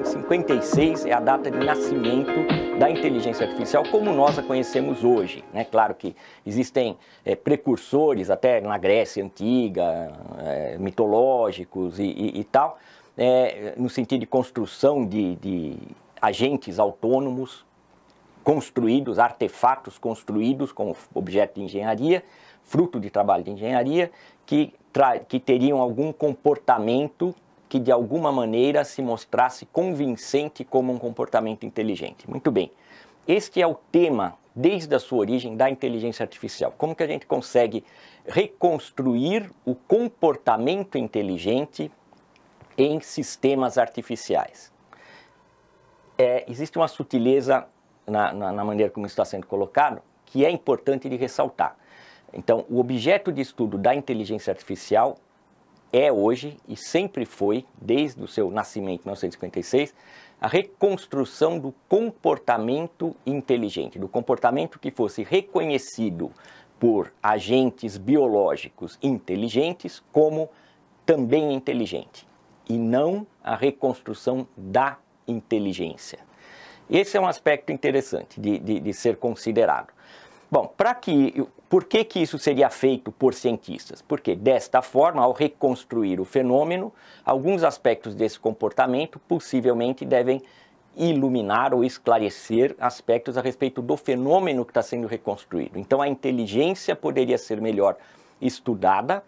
1956 é a data de nascimento da inteligência artificial como nós a conhecemos hoje. Né? Claro que existem é, precursores até na Grécia antiga, é, mitológicos e, e, e tal, é, no sentido de construção de, de agentes autônomos construídos, artefatos construídos como objeto de engenharia, fruto de trabalho de engenharia, que, que teriam algum comportamento que de alguma maneira se mostrasse convincente como um comportamento inteligente. Muito bem. Este é o tema desde a sua origem da inteligência artificial. Como que a gente consegue reconstruir o comportamento inteligente em sistemas artificiais? É, existe uma sutileza na, na, na maneira como está sendo colocado que é importante de ressaltar. Então, o objeto de estudo da inteligência artificial é hoje e sempre foi, desde o seu nascimento em 1956, a reconstrução do comportamento inteligente, do comportamento que fosse reconhecido por agentes biológicos inteligentes como também inteligente, e não a reconstrução da inteligência. Esse é um aspecto interessante de, de, de ser considerado. Bom, para que por que, que isso seria feito por cientistas? Porque desta forma, ao reconstruir o fenômeno, alguns aspectos desse comportamento possivelmente devem iluminar ou esclarecer aspectos a respeito do fenômeno que está sendo reconstruído. Então, a inteligência poderia ser melhor estudada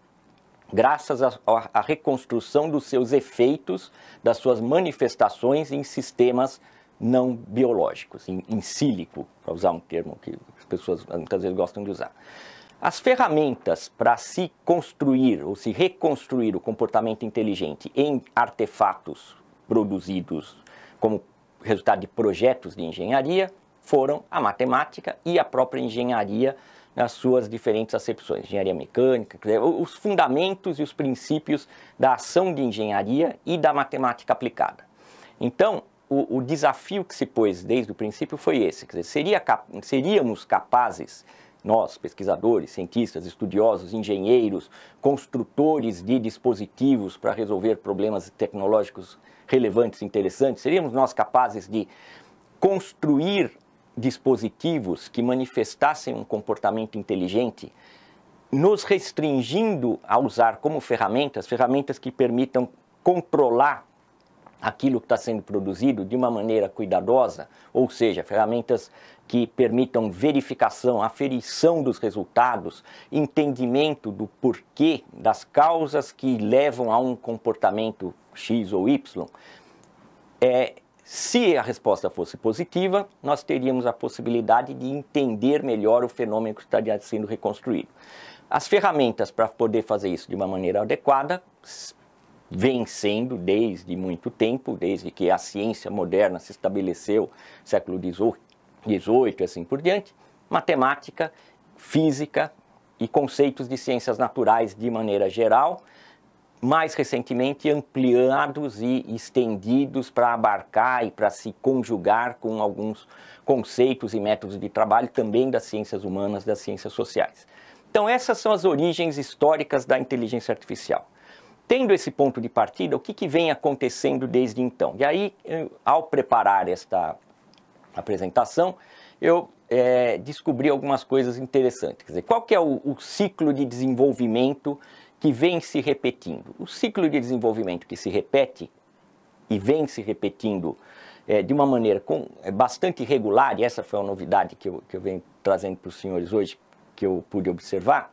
graças à reconstrução dos seus efeitos, das suas manifestações em sistemas não biológicos, em, assim, em sílico, para usar um termo que as pessoas muitas vezes gostam de usar. As ferramentas para se construir ou se reconstruir o comportamento inteligente em artefatos produzidos como resultado de projetos de engenharia foram a matemática e a própria engenharia nas suas diferentes acepções, engenharia mecânica, os fundamentos e os princípios da ação de engenharia e da matemática aplicada. Então, o, o, desafio que se pôs desde o princípio foi esse: quer dizer, seria, seríamos capazes, nós, pesquisadores, cientistas, estudiosos, engenheiros, construtores de dispositivos para resolver problemas tecnológicos relevantes, interessantes, seríamos nós capazes de construir dispositivos que manifestassem um comportamento inteligente, nos restringindo a usar como ferramentas, ferramentas que permitam controlar aquilo que está sendo produzido de uma maneira cuidadosa, ou seja, ferramentas que permitam verificação, aferição dos resultados, entendimento do porquê, das causas que levam a um comportamento X ou Y. É, se a resposta fosse positiva, nós teríamos a possibilidade de entender melhor o fenômeno que estaria sendo reconstruído. As ferramentas para poder fazer isso de uma maneira adequada vencendo desde muito tempo, desde que a ciência moderna se estabeleceu, século XVIII e assim por diante, matemática, física e conceitos de ciências naturais de maneira geral, mais recentemente ampliados e estendidos para abarcar e para se conjugar com alguns conceitos e métodos de trabalho também das ciências humanas, das ciências sociais. Então, essas são as origens históricas da inteligência artificial. Tendo esse ponto de partida, o que, que vem acontecendo desde então? E aí, eh, ao preparar esta apresentação, eu é, descobri algumas coisas interessantes. Quer dizer, qual que é o, o ciclo de desenvolvimento que vem se repetindo? O ciclo de desenvolvimento que se repete e vem se repetindo é, de uma maneira com, é, bastante regular, e essa foi a novidade que eu, que eu venho trazendo para os senhores hoje, que eu pude observar,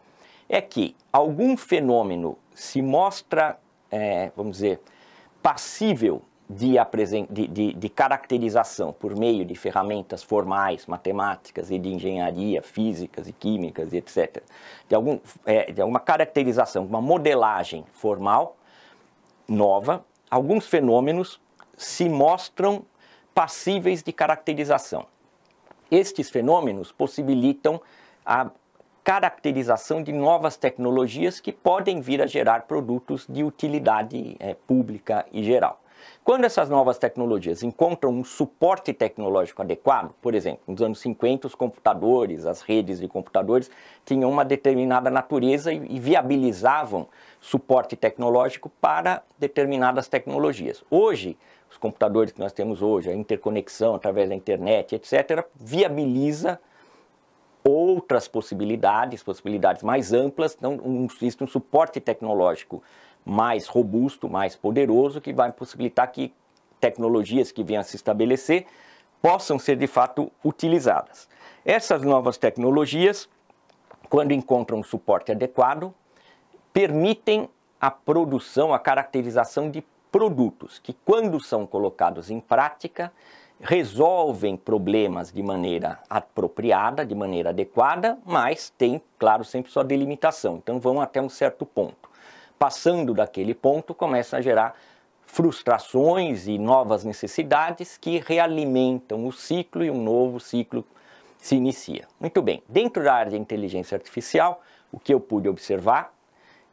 é que algum fenômeno se mostra, é, vamos dizer, passível de, de, de, de, caracterização por meio de ferramentas formais, matemáticas e de engenharia, físicas e químicas, e etc., de, algum, é, de alguma caracterização, uma modelagem formal nova, alguns fenômenos se mostram passíveis de caracterização. Estes fenômenos possibilitam a caracterização de novas tecnologias que podem vir a gerar produtos de utilidade é, pública e geral. Quando essas novas tecnologias encontram um suporte tecnológico adequado, por exemplo, nos anos 50 os computadores, as redes de computadores tinham uma determinada natureza e viabilizavam suporte tecnológico para determinadas tecnologias. Hoje, os computadores que nós temos hoje, a interconexão através da internet, etc., viabiliza outras possibilidades, possibilidades mais amplas, então um, existe um suporte tecnológico mais robusto, mais poderoso, que vai possibilitar que tecnologias que venham a se estabelecer possam ser de fato utilizadas. Essas novas tecnologias, quando encontram um suporte adequado, permitem a produção, a caracterização de produtos que, quando são colocados em prática, resolvem problemas de maneira apropriada, de maneira adequada, mas tem, claro, sempre sua delimitação. Então vão até um certo ponto. Passando daquele ponto, começa a gerar frustrações e novas necessidades que realimentam o ciclo e um novo ciclo se inicia. Muito bem, dentro da área de inteligência artificial, o que eu pude observar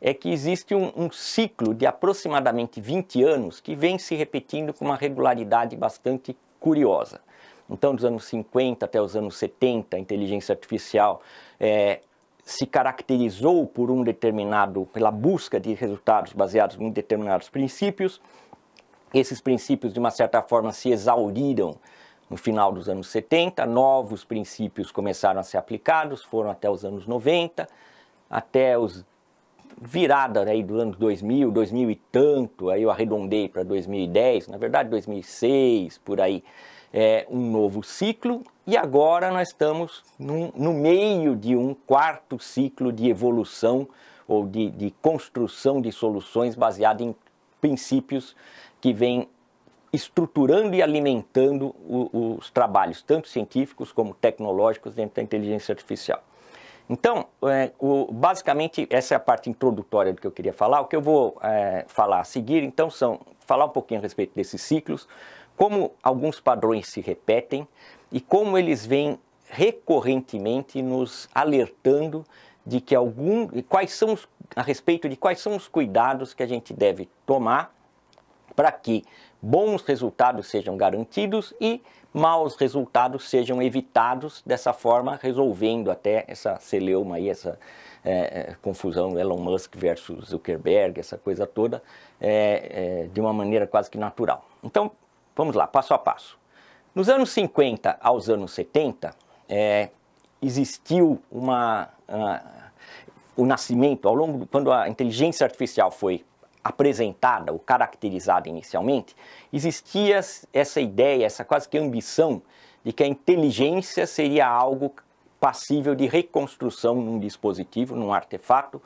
é que existe um, um, ciclo de aproximadamente 20 anos que vem se repetindo com uma regularidade bastante curiosa. Então, dos anos 50 até os anos 70, a inteligência artificial é, se caracterizou por um determinado, pela busca de resultados baseados em determinados princípios. Esses princípios, de uma certa forma, se exauriram no final dos anos 70, novos princípios começaram a ser aplicados, foram até os anos 90, até os virada né, aí do ano 2000, 2000 e tanto, aí eu arredondei para 2010, na verdade 2006, por aí, é, um novo ciclo. E agora nós estamos num, no meio de um quarto ciclo de evolução ou de, de construção de soluções baseada em princípios que vem estruturando e alimentando o, os trabalhos, tanto científicos como tecnológicos, dentro da inteligência artificial. Então, é, o, basicamente, essa é a parte introdutória do que eu queria falar. O que eu vou é, falar a seguir, então, são falar um pouquinho a respeito desses ciclos, como alguns padrões se repetem e como eles vêm recorrentemente nos alertando de que algum, quais são os, a respeito de quais são os cuidados que a gente deve tomar para que bons resultados sejam garantidos e maus resultados sejam evitados, dessa forma resolvendo até essa celeuma aí, essa é, é confusão Elon Musk versus Zuckerberg, essa coisa toda, é, é, de uma maneira quase que natural. Então, vamos lá, passo a passo. Nos anos 50 aos anos 70, é, existiu uma, uma, o nascimento, ao longo, quando a inteligência artificial foi apresentada ou caracterizada inicialmente, existia essa ideia, essa quase que ambição de que a inteligência seria algo passível de reconstrução num dispositivo, num artefato,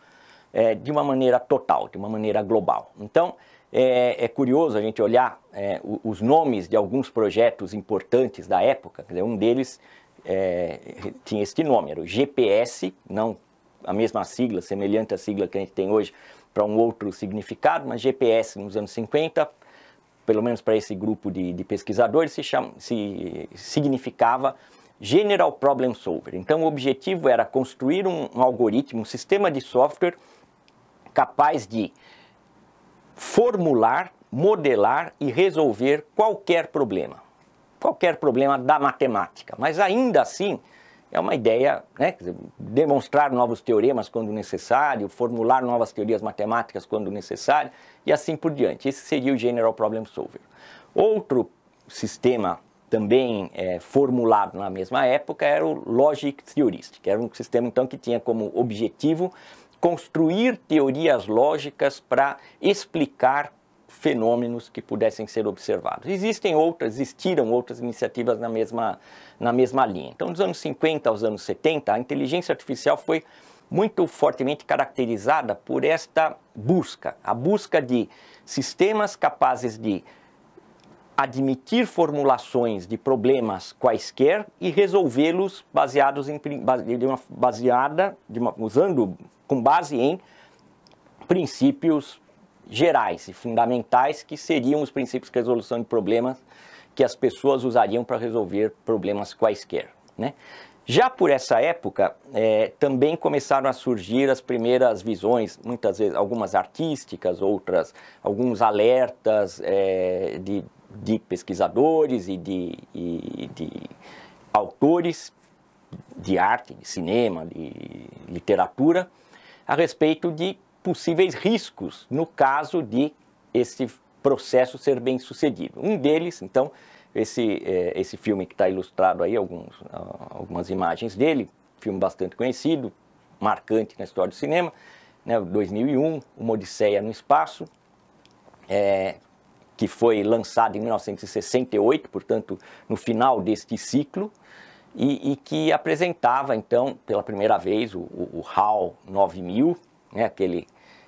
é, de uma maneira total, de uma maneira global. Então, é, é curioso a gente olhar é, os nomes de alguns projetos importantes da época, dizer, um deles é, tinha este nome, era o GPS, não a mesma sigla, semelhante à sigla que a gente tem hoje, para um outro significado, mas GPS nos anos 50, pelo menos para esse grupo de, de pesquisadores, se, chama, se significava General Problem Solver. Então, o objetivo era construir um, um algoritmo, um sistema de software capaz de formular, modelar e resolver qualquer problema. Qualquer problema da matemática. Mas ainda assim, é uma ideia, né, demonstrar novos teoremas quando necessário, formular novas teorias matemáticas quando necessário e assim por diante. Esse seria o General Problem Solver. Outro sistema também é, formulado na mesma época era o Logic Theoristic, era um sistema então que tinha como objetivo construir teorias lógicas para explicar fenômenos que pudessem ser observados. Existem outras, existiram outras iniciativas na mesma, na mesma linha. Então, dos anos 50 aos anos 70, a inteligência artificial foi muito fortemente caracterizada por esta busca, a busca de sistemas capazes de admitir formulações de problemas quaisquer e resolvê-los baseados em de uma, baseada de uma, usando com base em princípios gerais e fundamentais que seriam os princípios de resolução de problemas que as pessoas usariam para resolver problemas quaisquer. Né? Já por essa época, é, também começaram a surgir as primeiras visões, muitas vezes algumas artísticas, outras, alguns alertas é, de, de, pesquisadores e de, e de, autores de arte, de cinema, de literatura, a respeito de possíveis riscos no caso de esse processo ser bem sucedido. Um deles, então, esse, eh, esse filme que está ilustrado aí, alguns, ah, algumas imagens dele, filme bastante conhecido, marcante na história do cinema, né, 2001, Uma Odisseia no Espaço, é, que foi lançado em 1968, portanto, no final deste ciclo, e, e que apresentava, então, pela primeira vez, o, o HAL 9000, né, aquele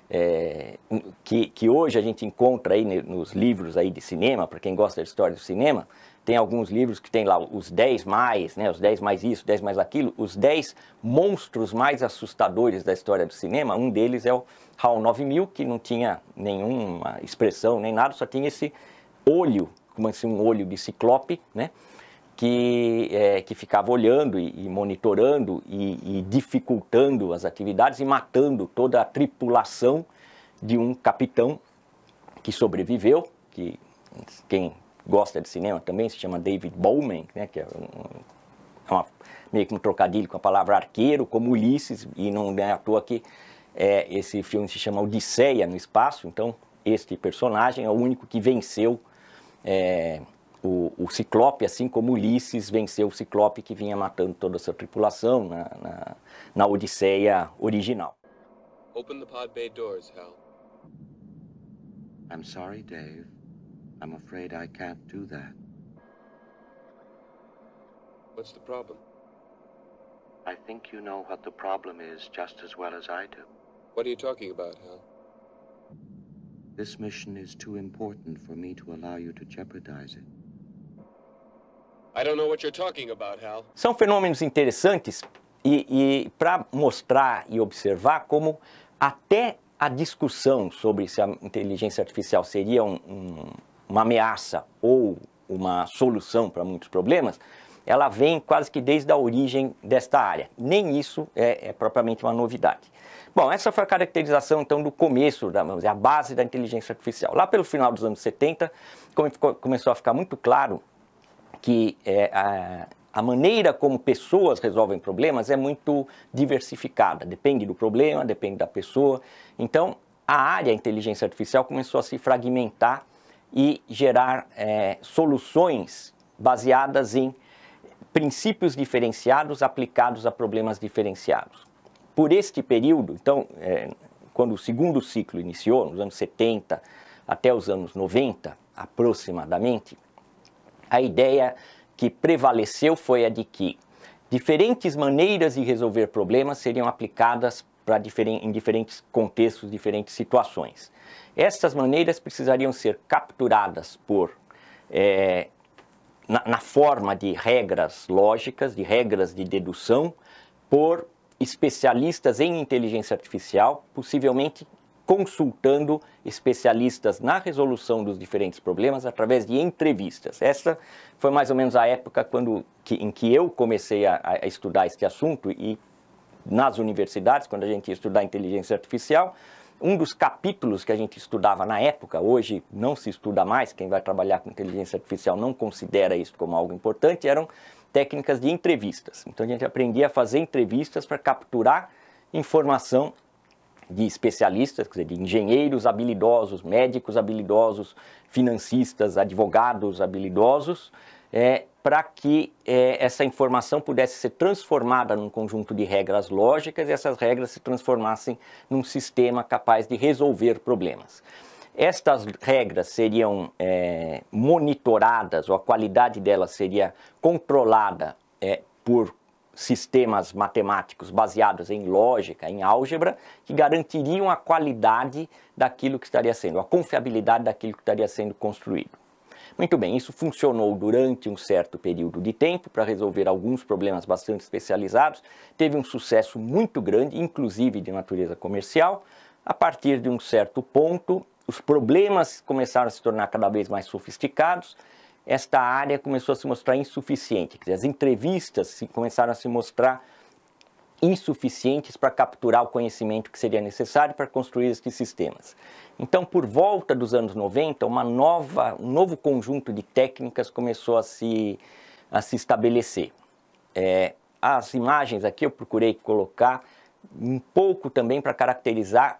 é, que, que hoje a gente encontra aí nos livros aí de cinema, para quem gosta da história do cinema, tem alguns livros que tem lá os 10 mais, né, os 10 mais isso, 10 mais aquilo, os 10 monstros mais assustadores da história do cinema, um deles é o HAL 9000, que não tinha nenhuma expressão nem nada, só tinha esse olho, como assim, um olho de ciclope, né, que, é, que ficava olhando e, e monitorando e, e, dificultando as atividades e matando toda a tripulação de um capitão que sobreviveu, que quem gosta de cinema também se chama David Bowman, né, que é, um, é uma, meio que um trocadilho com a palavra arqueiro, como Ulisses, e não é à toa que é, esse filme se chama Odisseia no Espaço, então este personagem é o único que venceu é, o, o, Ciclope, assim como Ulisses venceu o Ciclope que vinha matando toda a sua tripulação na, na, na Odisseia original. Open the pod bay doors, Hal. I'm sorry, Dave. I'm afraid I can't do that. What's the problem? I think you know what the problem is just as well as I do. What are you talking about, Hal? This mission is too important for me to allow you to jeopardize it. About, São fenômenos interessantes e, e para mostrar e observar como até a discussão sobre se a inteligência artificial seria um, um, uma ameaça ou uma solução para muitos problemas, ela vem quase que desde a origem desta área. Nem isso é, é propriamente uma novidade. Bom, essa foi a caracterização então do começo, da, a base da inteligência artificial. Lá pelo final dos anos 70, começou a ficar muito claro que é, a, a maneira como pessoas resolvem problemas é muito diversificada, depende do problema, depende da pessoa. Então, a área inteligência artificial começou a se fragmentar e gerar é, soluções baseadas em princípios diferenciados aplicados a problemas diferenciados. Por este período, então, é, quando o segundo ciclo iniciou, nos anos 70 até os anos 90, aproximadamente, a ideia que prevaleceu foi a de que diferentes maneiras de resolver problemas seriam aplicadas para em diferentes contextos, diferentes situações. Essas maneiras precisariam ser capturadas por é, na, na forma de regras lógicas, de regras de dedução, por especialistas em inteligência artificial, possivelmente consultando especialistas na resolução dos diferentes problemas através de entrevistas. Essa foi mais ou menos a época quando, que, em que eu comecei a, a estudar este assunto e nas universidades, quando a gente ia estudar inteligência artificial, um dos capítulos que a gente estudava na época, hoje não se estuda mais, quem vai trabalhar com inteligência artificial não considera isso como algo importante, eram técnicas de entrevistas. Então a gente aprendia a fazer entrevistas para capturar informação de especialistas, quer dizer, de engenheiros habilidosos, médicos habilidosos, financistas, advogados habilidosos, é, para que é, essa informação pudesse ser transformada num conjunto de regras lógicas e essas regras se transformassem num sistema capaz de resolver problemas. Estas regras seriam é, monitoradas, ou a qualidade delas seria controlada é, por sistemas matemáticos baseados em lógica, em álgebra, que garantiriam a qualidade daquilo que estaria sendo, a confiabilidade daquilo que estaria sendo construído. Muito bem, isso funcionou durante um certo período de tempo para resolver alguns problemas bastante especializados, teve um sucesso muito grande, inclusive de natureza comercial. A partir de um certo ponto, os problemas começaram a se tornar cada vez mais sofisticados esta área começou a se mostrar insuficiente. Dizer, as entrevistas começaram a se mostrar insuficientes para capturar o conhecimento que seria necessário para construir esses sistemas. Então, por volta dos anos 90, uma nova, um novo conjunto de técnicas começou a se, a se estabelecer. É, as imagens aqui eu procurei colocar um pouco também para caracterizar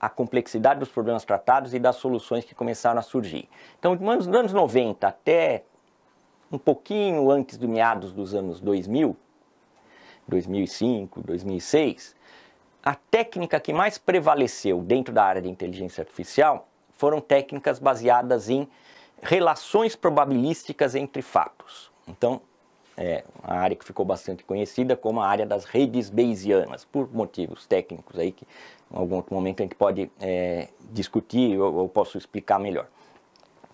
a complexidade dos problemas tratados e das soluções que começaram a surgir. Então, nos anos 90 até um pouquinho antes do meados dos anos 2000, 2005, 2006, a técnica que mais prevaleceu dentro da área de inteligência artificial foram técnicas baseadas em relações probabilísticas entre fatos. Então, é, uma área que ficou bastante conhecida como a área das redes Bayesianas, por motivos técnicos aí que em algum outro momento a gente pode é, discutir ou, ou posso explicar melhor.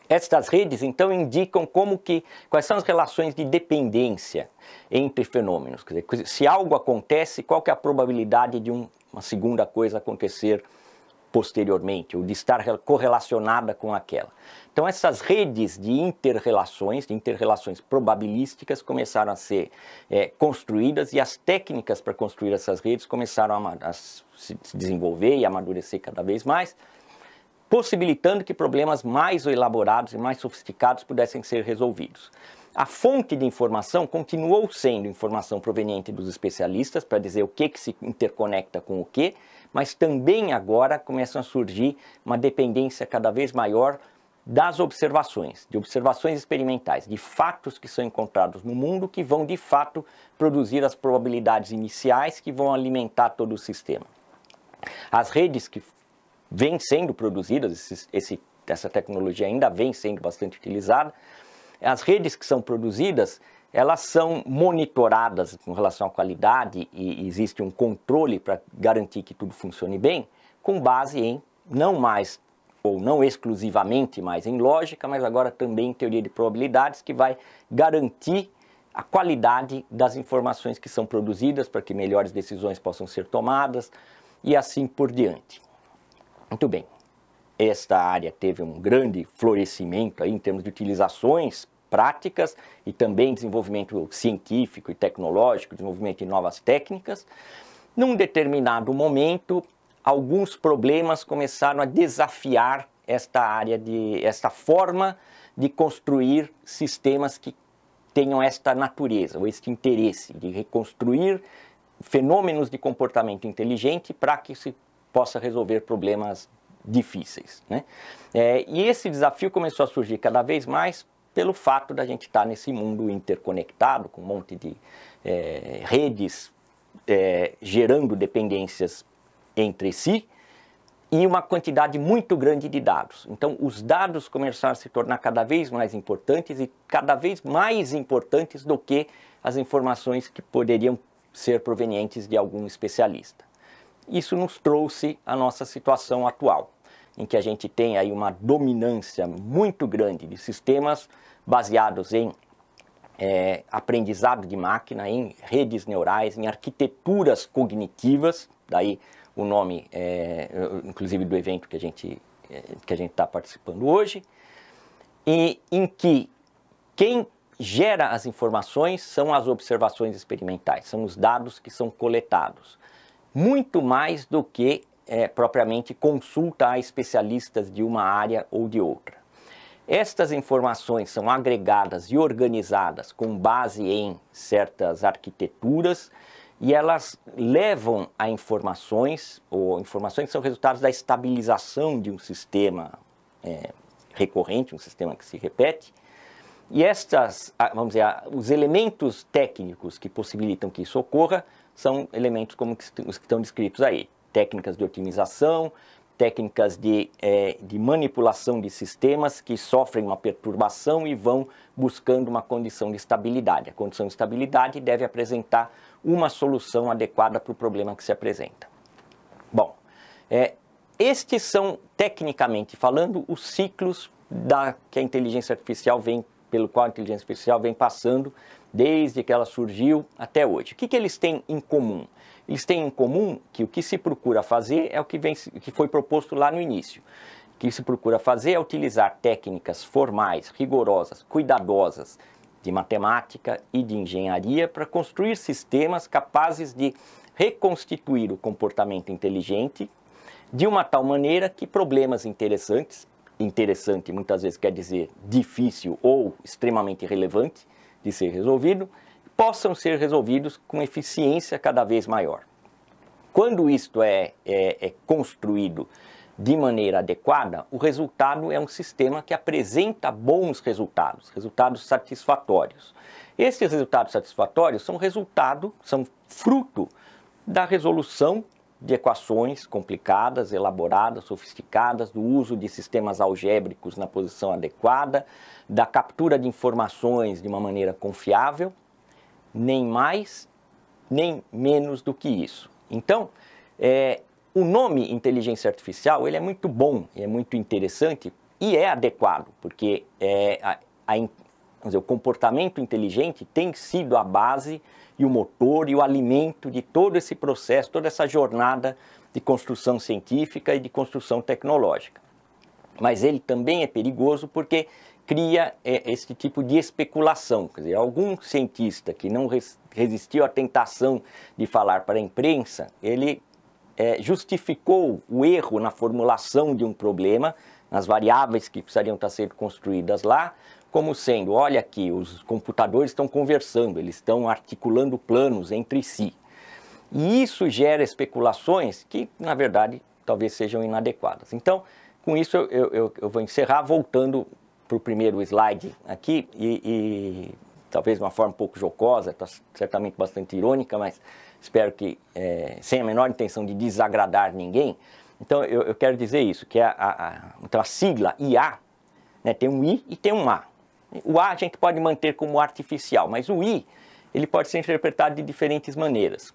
Estas redes então indicam como que quais são as relações de dependência entre fenômenos. Quer dizer, se algo acontece, qual que é a probabilidade de um, uma segunda coisa acontecer posteriormente, ou de estar correlacionada com aquela. Então, essas redes de interrelações, de interrelações probabilísticas, começaram a ser é, construídas e as técnicas para construir essas redes começaram a, a se desenvolver e amadurecer cada vez mais, possibilitando que problemas mais elaborados e mais sofisticados pudessem ser resolvidos. A fonte de informação continuou sendo informação proveniente dos especialistas para dizer o que, que se interconecta com o que, mas também agora começam a surgir uma dependência cada vez maior das observações, de observações experimentais, de fatos que são encontrados no mundo que vão de fato produzir as probabilidades iniciais que vão alimentar todo o sistema. As redes que vêm sendo produzidas, esse, essa tecnologia ainda vem sendo bastante utilizada, as redes que são produzidas, elas são monitoradas com relação à qualidade e existe um controle para garantir que tudo funcione bem, com base em não mais ou não exclusivamente mais em lógica, mas agora também em teoria de probabilidades que vai garantir a qualidade das informações que são produzidas para que melhores decisões possam ser tomadas e assim por diante. Muito bem. Esta área teve um grande florescimento aí em termos de utilizações práticas e também desenvolvimento científico e tecnológico, desenvolvimento de novas técnicas. Num determinado momento, alguns problemas começaram a desafiar esta área de esta forma de construir sistemas que tenham esta natureza ou este interesse de reconstruir fenômenos de comportamento inteligente para que se possa resolver problemas difíceis, né? É, e esse desafio começou a surgir cada vez mais pelo fato da gente estar tá nesse mundo interconectado, com um monte de é, redes é, gerando dependências entre si e uma quantidade muito grande de dados. Então, os dados começaram a se tornar cada vez mais importantes e cada vez mais importantes do que as informações que poderiam ser provenientes de algum especialista. Isso nos trouxe a nossa situação atual em que a gente tem aí uma dominância muito grande de sistemas baseados em é, aprendizado de máquina, em redes neurais, em arquiteturas cognitivas, daí o nome, é, inclusive, do evento que a gente é, que a gente está participando hoje, e em que quem gera as informações são as observações experimentais, são os dados que são coletados, muito mais do que é, propriamente consulta a especialistas de uma área ou de outra. Estas informações são agregadas e organizadas com base em certas arquiteturas e elas levam a informações, ou informações que são resultados da estabilização de um sistema é, recorrente, um sistema que se repete. E estas, vamos dizer, os elementos técnicos que possibilitam que isso ocorra são elementos como os que estão descritos aí técnicas de otimização, técnicas de, é, de manipulação de sistemas que sofrem uma perturbação e vão buscando uma condição de estabilidade. A condição de estabilidade deve apresentar uma solução adequada para o problema que se apresenta. Bom, é, estes são, tecnicamente falando, os ciclos da, que a inteligência artificial vem, pelo qual a inteligência artificial vem passando desde que ela surgiu até hoje. O que, que eles têm em comum? Eles têm em comum que o que se procura fazer é o que, vem, que foi proposto lá no início. O que se procura fazer é utilizar técnicas formais, rigorosas, cuidadosas, de matemática e de engenharia para construir sistemas capazes de reconstituir o comportamento inteligente de uma tal maneira que problemas interessantes, interessante muitas vezes quer dizer difícil ou extremamente relevante de ser resolvido, possam ser resolvidos com eficiência cada vez maior. Quando isto é, é, é construído de maneira adequada, o resultado é um sistema que apresenta bons resultados, resultados satisfatórios. Esses resultados satisfatórios são resultado, são fruto da resolução de equações complicadas, elaboradas, sofisticadas, do uso de sistemas algébricos na posição adequada, da captura de informações de uma maneira confiável nem mais, nem menos do que isso. Então, é, o nome inteligência artificial ele é muito bom, é muito interessante e é adequado, porque é, a, a, dizer, o comportamento inteligente tem sido a base e o motor e o alimento de todo esse processo, toda essa jornada de construção científica e de construção tecnológica. Mas ele também é perigoso porque cria é, esse tipo de especulação. Quer dizer, algum cientista que não res, resistiu à tentação de falar para a imprensa, ele é, justificou o erro na formulação de um problema, nas variáveis que precisariam estar sendo construídas lá, como sendo, olha aqui, os computadores estão conversando, eles estão articulando planos entre si. E isso gera especulações que, na verdade, talvez sejam inadequadas. Então, com isso eu, eu, eu vou encerrar voltando para o primeiro slide aqui, e, e, talvez de uma forma um pouco jocosa, tá certamente bastante irônica, mas espero que é, sem a menor intenção de desagradar ninguém. Então, eu, eu quero dizer isso, que é a, a, a, então a sigla IA né, tem um I e tem um A. O A a gente pode manter como artificial, mas o I ele pode ser interpretado de diferentes maneiras.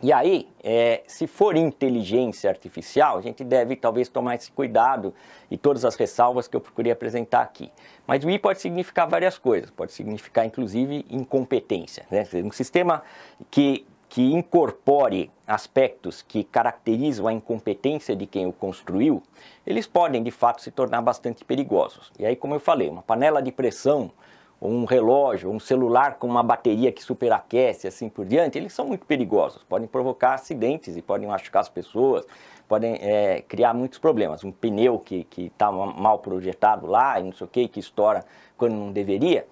E aí, é, se for inteligência artificial, a gente deve talvez tomar esse cuidado e todas as ressalvas que eu procurei apresentar aqui. Mas o I pode significar várias coisas, pode significar inclusive incompetência. Né? Um sistema que, que incorpore aspectos que caracterizam a incompetência de quem o construiu, eles podem de fato se tornar bastante perigosos. E aí, como eu falei, uma panela de pressão ou um relógio, um celular com uma bateria que superaquece, assim por diante, eles são muito perigosos, podem provocar acidentes e podem machucar as pessoas, podem é, criar muitos problemas. Um pneu que está mal projetado lá e não sei o que, que estoura quando não deveria,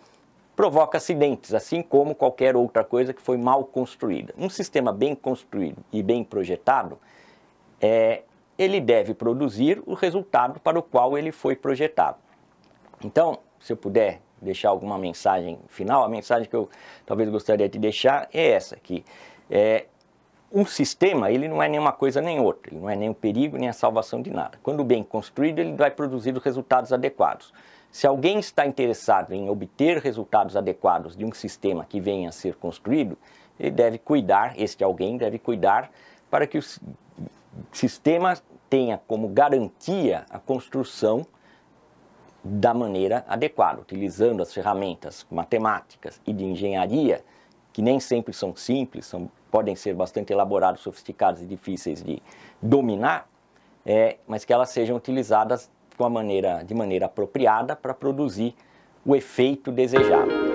provoca acidentes, assim como qualquer outra coisa que foi mal construída. Um sistema bem construído e bem projetado, é, ele deve produzir o resultado para o qual ele foi projetado. Então, se eu puder deixar alguma mensagem final, a mensagem que eu talvez gostaria de deixar é essa aqui. É, um sistema, ele não é nenhuma coisa nem outra, ele não é nem o um perigo nem a salvação de nada. Quando bem construído, ele vai produzir os resultados adequados. Se alguém está interessado em obter resultados adequados de um sistema que venha a ser construído, ele deve cuidar, este alguém deve cuidar para que o sistema tenha como garantia a construção da maneira adequada, utilizando as ferramentas matemáticas e de engenharia, que nem sempre são simples, são, podem ser bastante elaborados, sofisticados e difíceis de dominar, é, mas que elas sejam utilizadas com a maneira, de maneira apropriada para produzir o efeito desejado.